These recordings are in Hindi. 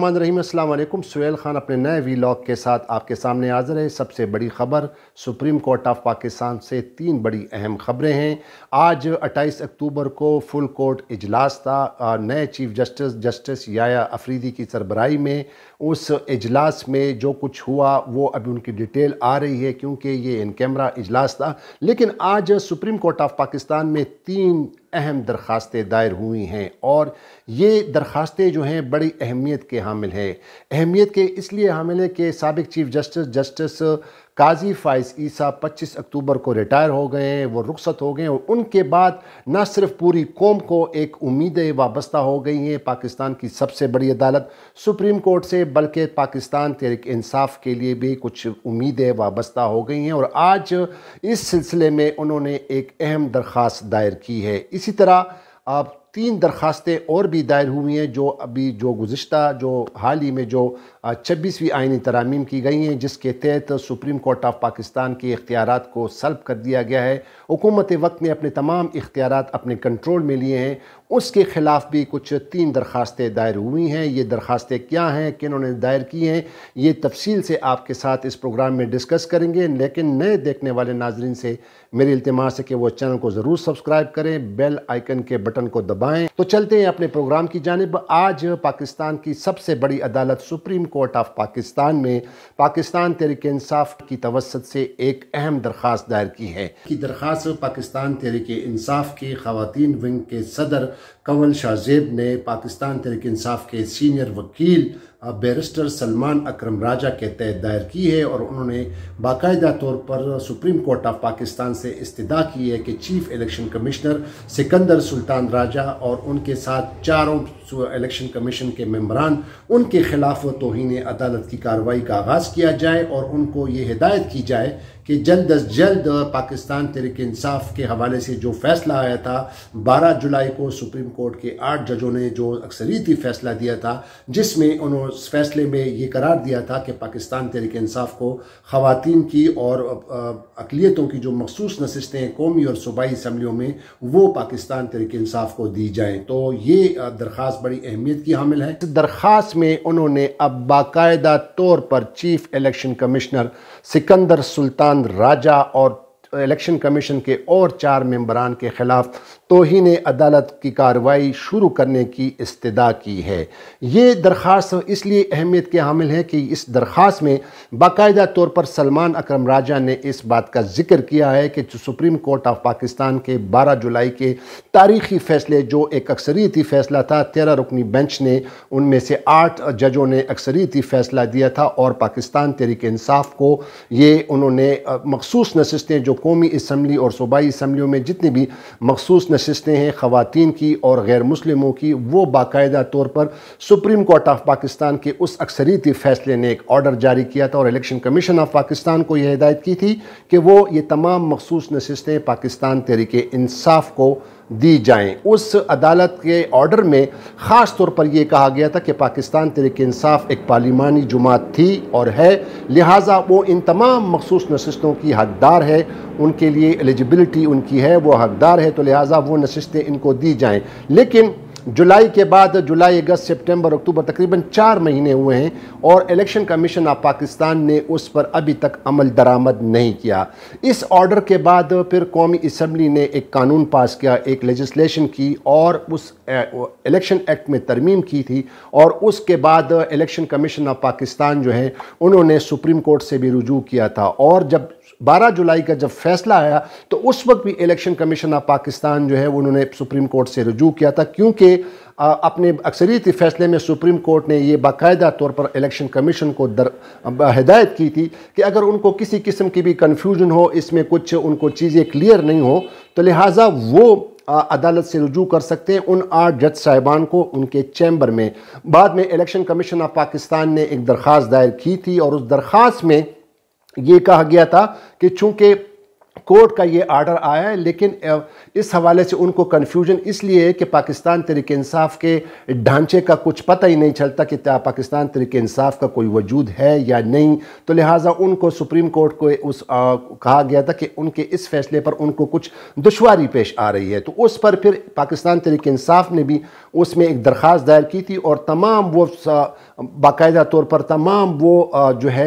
रहमान रहीम अल्लाम सुहेल खान अपने नए वीलॉग के साथ आपके सामने हाजिर है सबसे बड़ी खबर सुप्रीम कोर्ट ऑफ पाकिस्तान से तीन बड़ी अहम खबरें हैं आज 28 अक्टूबर को फुल कोर्ट इजलास था नए chief justice justice Yahya Afridi की सरबराही में उस इजलास में जो कुछ हुआ वो अभी उनकी डिटेल आ रही है क्योंकि ये इन कैमरा इजलास था लेकिन आज सुप्रीम कोर्ट ऑफ पाकिस्तान में तीन अहम दरख्वास्तें दायर हुई हैं और ये दरख्वास्तें जो हैं बड़ी अहमियत के हामिल है अहमियत के इसलिए हामिल है कि सबक chief justice justice Qazi Faez Isa 25 अक्टूबर को रिटायर हो गए हैं वो रुखसत हो गए और उनके बाद न सिर्फ पूरी कौम को एक उम्मीदें वाबस्ता हो गई हैं पाकिस्तान की सबसे बड़ी अदालत सुप्रीम कोर्ट से बल्कि पाकिस्तान तहरीक इंसाफ के लिए भी कुछ उम्मीदें वाबस्ता हो गई हैं और आज इस सिलसिले में उन्होंने एक अहम दरख्वास्त दायर की है इसी तरह आप तीन दरख्वास्तें और भी दायर हुई हैं जो अभी जो गुज्त जो हाल ही में जो छब्बीसवीं आइनी तरामीम की गई हैं जिसके तहत सुप्रीम कोर्ट ऑफ पाकिस्तान के इख्तियार को सल्ब कर दिया गया है हुकूमत वक्त ने अपने तमाम इख्तियार अपने कंट्रोल में लिए हैं उसके ख़िलाफ़ भी कुछ तीन दरख्वास्तें दायर हुई हैं ये दरखास्तें क्या हैं कि उन्होंने दायर की हैं ये तफसील से आपके साथ इस प्रोग्राम में डिस्कस करेंगे लेकिन नए देखने वाले नाजरन से मेरी इल्तमास है कि वह चैनल को ज़रूर सब्सक्राइब करें बेल आइकन के बटन को दब दबाएं तो चलते हैं अपने प्रोग्राम की जानब आज पाकिस्तान की सबसे बड़ी अदालत सुप्रीम कोर्ट ऑफ पाकिस्तान में पाकिस्तान तहरीक इंसाफ की तवसत से एक अहम दरख्वास्त दायर की है की दरख्वास्त पाकिस्तान तहरीक इंसाफ की खातन विंग के सदर कंवल शाहजेब ने पाकिस्तान तहरीक इंसाफ के सीनियर वकील बैरिस्टर सलमान अक्रम राजा के तहत दायर की है और उन्होंने बाकायदा तौर पर सुप्रीम कोर्ट ऑफ पाकिस्तान से इस्तदा की है कि chief election commissioner Sikandar Sultan Raja और उनके साथ चारों सूबा इलेक्शन कमीशन के मम्बरान उनके खिलाफ व तोहन अदालत की कार्रवाई का आगाज़ किया जाए और उनको ये हिदायत की जाए कि जल्द अज जल्द पाकिस्तान तरीक इंसाफ के हवाले से जो फैसला आया था बारह जुलाई को सुप्रीम कोर्ट के आठ जजों ने जो अक्सरीती फैसला दिया था जिसमें उन्होंने उस फैसले में ये करार दिया था कि पाकिस्तान तहरीक इंसाफ को खातन की और अकलीतों की जो मखसूस नशस्तें कौमी और सूबाई इसम्बलियों में वो पाकिस्तान तहरीक इंसाफ को दी जाएँ तो ये दरख्वास बड़ी अहमियत की हामिल है दरख्वास्त में उन्होंने अब बाकायदा तौर पर chief election commissioner Sikandar Sultan Raja और इलेक्शन कमीशन के और चार मेंबरान के ख़िलाफ़ तोहन अदालत की कार्रवाई शुरू करने की इस्तदा की है ये दरख्वास्त इसलिए अहमियत के हामिल है कि इस दरख्वास में बाकायदा तौर पर सलमान अक्रम राजा ने इस बात का जिक्र किया है कि सुप्रीम कोर्ट ऑफ पाकिस्तान के 12 जुलाई के तारीखी फैसले जो एक अक्सरीती फ़ैसला था तेरह रुकनी बेंच ने उनमें से आठ जजों ने अक्सरीती फ़ैसला दिया था और पाकिस्तान तहरीक इंसाफ को ये उन्होंने मखसूस नशस्तें जो कौमी इसम्बली और सूबाई इसम्बलियों में जितनी भी मखसूस नशस्तें हैं ख़वान की और गैर मुस्लिमों की वो बाकायदा तौर पर सुप्रीम कोर्ट ऑफ पाकिस्तान के उस अक्सरीती फैसले ने एक ऑर्डर जारी किया था और इलेक्शन कमीशन ऑफ पाकिस्तान को यह हिदायत की थी कि वो ये तमाम मखसूस नशस्तें पाकिस्तान तहरीक इंसाफ को दी जाएँ उस अदालत के ऑर्डर में ख़ास तौर पर यह कहा गया था कि पाकिस्तान तरीक इंसाफ एक पार्लिमानी जुमात थी और है लिहाजा वो इन तमाम मखसूस नशस्तों की हकदार है उनके लिए एलिजिबिलिटी उनकी है वो हकदार है तो लिहाजा वो नशस्तें इनको दी जाएँ लेकिन जुलाई के बाद जुलाई अगस्त सितंबर अक्टूबर तकरीबन चार महीने हुए हैं और इलेक्शन कमीशन ऑफ पाकिस्तान ने उस पर अभी तक अमल दरामद नहीं किया इस ऑर्डर के बाद फिर कौमी इसम्बली ने एक कानून पास किया एक लेजिस्लेशन की और उस इलेक्शन एक्ट में तरमीम की थी और उसके बाद इलेक्शन कमीशन ऑफ पाकिस्तान जो है उन्होंने सुप्रीम कोर्ट से भी रुजू किया था और जब 12 जुलाई का जब फैसला आया तो उस वक्त भी इलेक्शन कमीशन ऑफ पाकिस्तान जो है उन्होंने सुप्रीम कोर्ट से रजू किया था क्योंकि अपने अक्सरीत फ़ैसले में सुप्रीम कोर्ट ने ये बाकायदा तौर पर इलेक्शन कमीशन को दर हिदायत की थी कि अगर उनको किसी किस्म की भी कन्फ्यूजन हो इसमें कुछ उनको चीज़ें क्लियर नहीं हो तो लिहाजा वो अदालत से रजू कर सकते हैं उन आठ जज साहिबान को उनके चैम्बर में बाद में इलेक्शन कमीशन ऑफ पाकिस्तान ने एक दरख्वास्त दायर की थी और उस दरख्वास्त में ये कहा गया था कि चूंकि कोर्ट का ये आर्डर आया है लेकिन इस हवाले से उनको कन्फ्यूजन इसलिए है कि पाकिस्तान तरीके इंसाफ के ढांचे का कुछ पता ही नहीं चलता कि पाकिस्तान तरीके इंसाफ का कोई वजूद है या नहीं तो लिहाजा उनको सुप्रीम कोर्ट को उस आ, कहा गया था कि उनके इस फैसले पर उनको कुछ दुशारी पेश आ रही है तो उस पर फिर पाकिस्तान तरीके इंसाफ ने भी उसमें एक दरख्वास्त दायर की थी और तमाम वो बाकायदा तौर पर तमाम वो जो है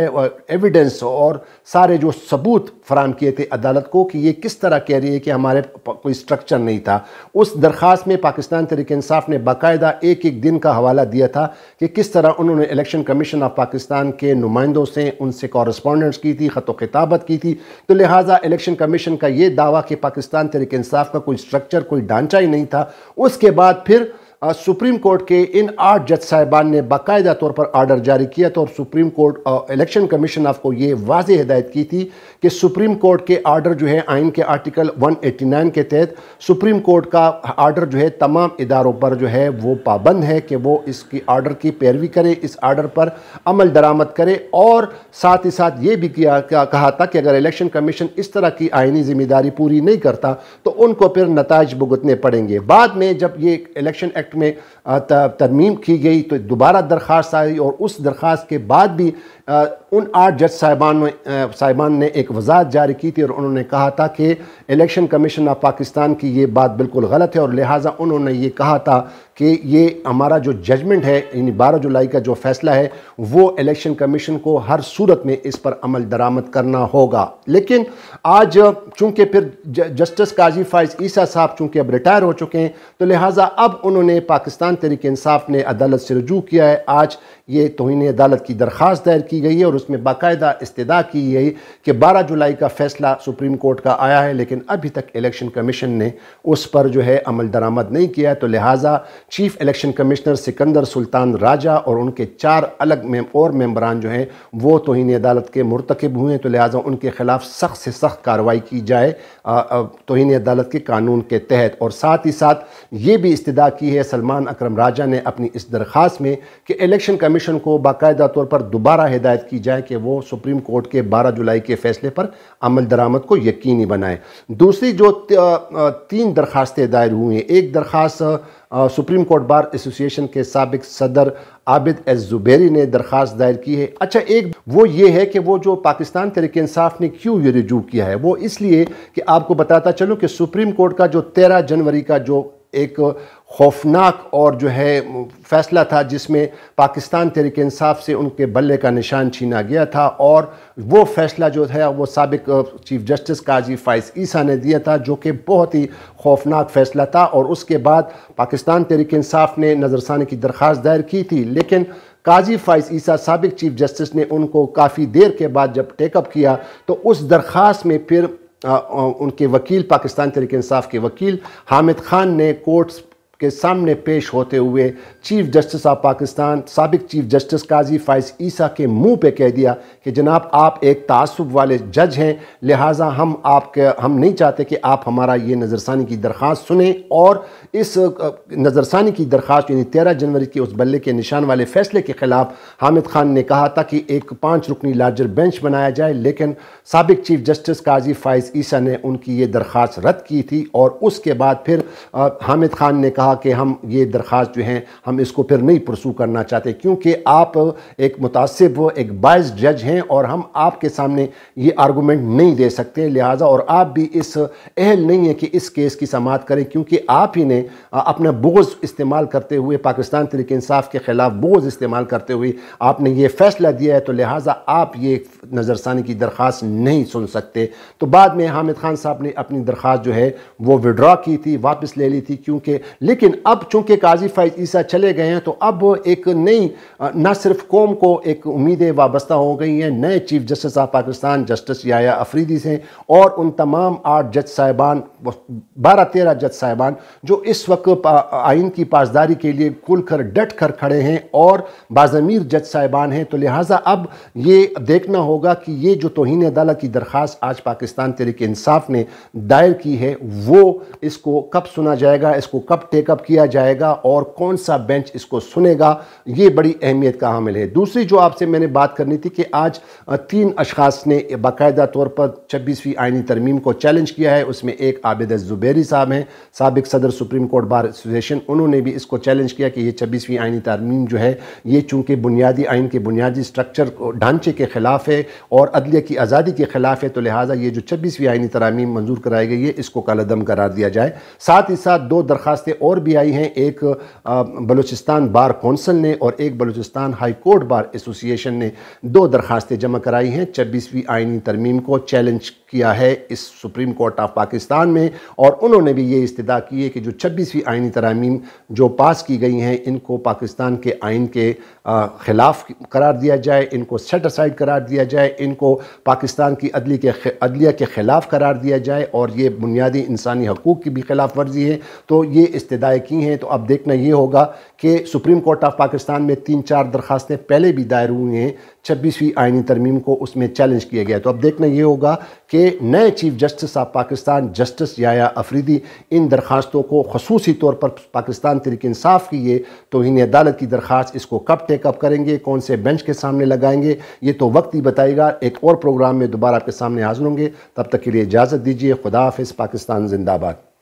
एविडेंस और सारे जो सबूत फराम किए थे अदालत को कि ये किस तरह कह रही है कि हमारे कोई स्ट्रक्चर नहीं था उस दरख्वास्त में पाकिस्तान तरीक इंसाफ ने बाकायदा एक एक दिन का हवाला दिया था कि किस तरह उन्होंने इलेक्शन कमीशन ऑफ पाकिस्तान के नुमाइंदों से उनसे कॉरस्पॉन्डेंट्स की थी ख़त खिताबत की थी तो लिहाजा इलेक्शन कमीशन का ये दावा कि पाकिस्तान तरीक इंसाफ का कोई स्ट्रक्चर कोई ढांचा ही नहीं था उसके बाद फिर सुप्रीम कोर्ट के इन आठ जज साहिबान ने बाकायदा तौर पर आर्डर जारी किया था और सुप्रीम कोर्ट इलेक्शन कमीशन आपको ये वाज हिदायत की थी कि सुप्रीम कोर्ट के आर्डर जो है आइन के आर्टिकल 189 के तहत सुप्रीम कोर्ट का आर्डर जो है तमाम इदारों पर जो है वो पाबंद है कि वो इसकी आर्डर की पैरवी करे इस आर्डर पर अमल दरामद करे और साथ ही साथ ये भी किया कहा था कि अगर इलेक्शन कमीशन इस तरह की आइनी जिम्मेदारी पूरी नहीं करता तो उनको फिर नतज भुगतने पड़ेंगे बाद में जब ये इलेक्शन एक्ट एक्ट में तरमीम की गई तो दोबारा दरख्वास्त आई और उस दरख्वास्त के बाद भी उन आठ जज साहिबान साहिबान ने एक वजाहत जारी की थी और उन्होंने कहा था कि इलेक्शन कमीशन ऑफ पाकिस्तान की ये बात बिल्कुल गलत है और लिहाजा उन्होंने ये कहा था कि ये हमारा जो जजमेंट है यानी बारह जुलाई का जो फैसला है वो इलेक्शन कमीशन को हर सूरत में इस पर अमल दरामद करना होगा लेकिन आज चूँकि फिर जस्टिस काजी फाइज ईसा साहब चूँकि अब रिटायर हो चुके हैं तो लिहाजा अब उन्होंने पाकिस्तान तरीके इंसाफ ने अदालत से रजू किया है आज ये तोहनी अदालत की दरख्वास्त दायर की की गई है और उसमें बाकायदा इस्तः की गई कि बारह जुलाई का फैसला सुप्रीम कोर्ट का आया है लेकिन अभी तक इलेक्शन कमीशन ने उस पर जो है अमल दरामद नहीं किया तो लिहाजा chief election commissioner Sikandar Sultan Raja और उनके चार अलग में और मेम्बरान जो हैं वो तोहन अदालत के मरतकब हुए हैं तो लिहाजा उनके ख़िलाफ़ सख्त से सख्त कार्रवाई की जाए तोहन अदालत के कानून के तहत और साथ ही साथ ये भी इस्तः की है सलमान अक्रम राजा ने अपनी इस दरख्वास्त में कि इलेक्शन कमीशन को बाकायदा तौर पर दोबारा हिदायत की जाए कि वो सुप्रीम कोर्ट के 12 जुलाई के फैसले पर अमल दरामद को यकीनी बनाए दूसरी जो तीन दरखास्तें दायर हुई हैं एक दरख्वास्त सुप्रीम कोर्ट बार एसोसिएशन के सबक सदर आबिद एस जुबेरी ने दरख्वास्त दायर की है अच्छा एक वो ये है कि वो जो पाकिस्तान तरीके इंसाफ ने क्यों ये रिजू किया है वो इसलिए कि आपको बताता चलूँ कि सुप्रीम कोर्ट का जो तेरह जनवरी का जो एक खौफनाक और जो है फैसला था जिसमें पाकिस्तान तरीके इंसाफ से उनके बल्ले का निशान छीना गया था और वो फैसला जो है वो सबक चीफ जस्टिस काजी फाइज ईसा ने दिया था जो कि बहुत ही खौफनाक फैसला था और उसके बाद पाकिस्तान तरीके इंसाफ ने नज़रसानी की दरख्वास्त दायर की थी लेकिन काजी फाइज ईसा सबक चीफ जस्टिस ने उनको काफ़ी देर के बाद जब टेकअप किया तो उस दरख्वास में फिर उनके वकील पाकिस्तान तरीके इंसाफ के वकील हामिद खान ने कोर्ट्स के सामने पेश होते हुए चीफ जस्टिस ऑफ पाकिस्तान सबक चीफ जस्टिस काजी फाइज ईसा के मुंह पे कह दिया कि जनाब आप एक तसब वाले जज हैं लिहाजा हम आपके हम नहीं चाहते कि आप हमारा ये नज़रसानी की दरख्वास्त सुने और इस नज़रसानी की दरख्वास्त यानी तेरह जनवरी के उस बल्ले के निशान वाले फैसले के ख़िलाफ़ हामिद खान ने कहा था कि एक पाँच रुकनी लार्जर बेंच बनाया जाए लेकिन सबक चीफ जस्टिस काजी फाइज ईसा ने उनकी ये दरख्वास्त रद्द की थी और उसके बाद फिर हामिद खान ने कहा कहा कि हम ये दरख्वास जो हैं हम इसको फिर नहीं प्रसू करना चाहते क्योंकि आप एक मुतासब एक बायस जज हैं और हम आपके सामने ये आर्गूमेंट नहीं दे सकते लिहाजा और आप भी इस अहल नहीं है कि इस केस की समात करें क्योंकि आप ही ने अपना बोझ इस्तेमाल करते हुए पाकिस्तान तरीक इंसाफ के ख़िलाफ़ बोझ इस्तेमाल करते हुए आपने ये फ़ैसला दिया है तो लिहाजा आप ये नज़रसानी की दरख्वास नहीं सुन सकते तो बाद में हामिद खान साहब ने अपनी दरख्वास्त जो है वो विड्रा की थी वापस ले ली थी क्योंकि लेकिन अब चूंकि काजी फैज ईसा चले गए हैं तो अब एक नई न सिर्फ कौम को एक उम्मीदें वाबस्ता हो गई हैं नए chief justice of Pakistan justice Yahya Afridi से और उन तमाम आठ जज साहिबान बारह तेरह जज साहिबान जो इस वक्त आइन की पासदारी के लिए खुल कर डट कर खड़े हैं और बाज़मीर जज साहिबान हैं तो लिहाजा अब ये देखना होगा कि ये जो तोहन अदालत की दरख्वास्त आज पाकिस्तान तरीके इंसाफ ने दायर की है वो इसको कब सुना जाएगा इसको कब टेक टेकअप किया जाएगा और कौन सा बेंच इसको सुनेगा ये बड़ी अहमियत का हामिल है दूसरी जो आपसे मैंने बात करनी थी कि आज तीन अशास ने बाकायदा तौर पर छब्बीसवीं आइनी तरमीम को चैलेंज किया है उसमें एक आबिद ज़ुबैरी साहब हैं सबक सदर सुप्रीम कोर्ट बार एसोसिएशन उन्होंने भी इसको चैलेंज किया कि यह छब्बीसवीं आइनी तरमीम जो है ये चूँकि बुनियादी आइन के बुनियादी स्ट्रक्चर ढांचे के ख़िलाफ़ है और अदलिया की आज़ादी के ख़िलाफ़ है तो लिहाजा ये जो छब्बीसवीं आइनी तरमीम मंजूर कराई गई है इसको कलदम करार दिया जाए साथ ही साथ दो दरखास्तें और और भी आई हैं एक बलूचिस्तान बार कौंसल ने और एक Balochistan high court bar association ने दो दरखास्तें जमा कराई हैं छब्बीसवीं आइनी तरमीम को चैलेंज किया है इस सुप्रीम कोर्ट ऑफ पाकिस्तान में और उन्होंने भी ये इस्तः की है कि जो छब्बीसवीं आइनी तरमीम जो पास की गई हैं इनको पाकिस्तान के आइन के ख़िलाफ़ करार दिया जाए इनको सेट असाइड करार दिया जाए इनको पाकिस्तान की अदली के अदलिया के ख़िलाफ़ करार दिया जाए और ये बुनियादी इंसानी हकूक़ की भी खिलाफ वर्जी है तो ये इस्तः दायर की हैं तो अब देखना ये होगा कि सुप्रीम कोर्ट ऑफ पाकिस्तान में तीन चार दरखास्तें पहले भी दायर हुई हैं छब्बीसवीं आइनी तरमीम को उसमें चैलेंज किया गया तो अब देखना ये होगा कि नए chief justice of Pakistan justice Yahya Afridi इन दरखास्तों को खसूस तौर पर पाकिस्तान तरीके इंसाफ की है तो इन अदालत की दरख्वास्त इसको कब टेकअप करेंगे कौन से बेंच के सामने लगाएंगे ये तो वक्त ही बताएगा एक और प्रोग्राम में दोबारा आपके सामने हाजिर होंगे तब तक के लिए इजाज़त दीजिए खुदाफ़ पाकिस्तान जिंदाबाद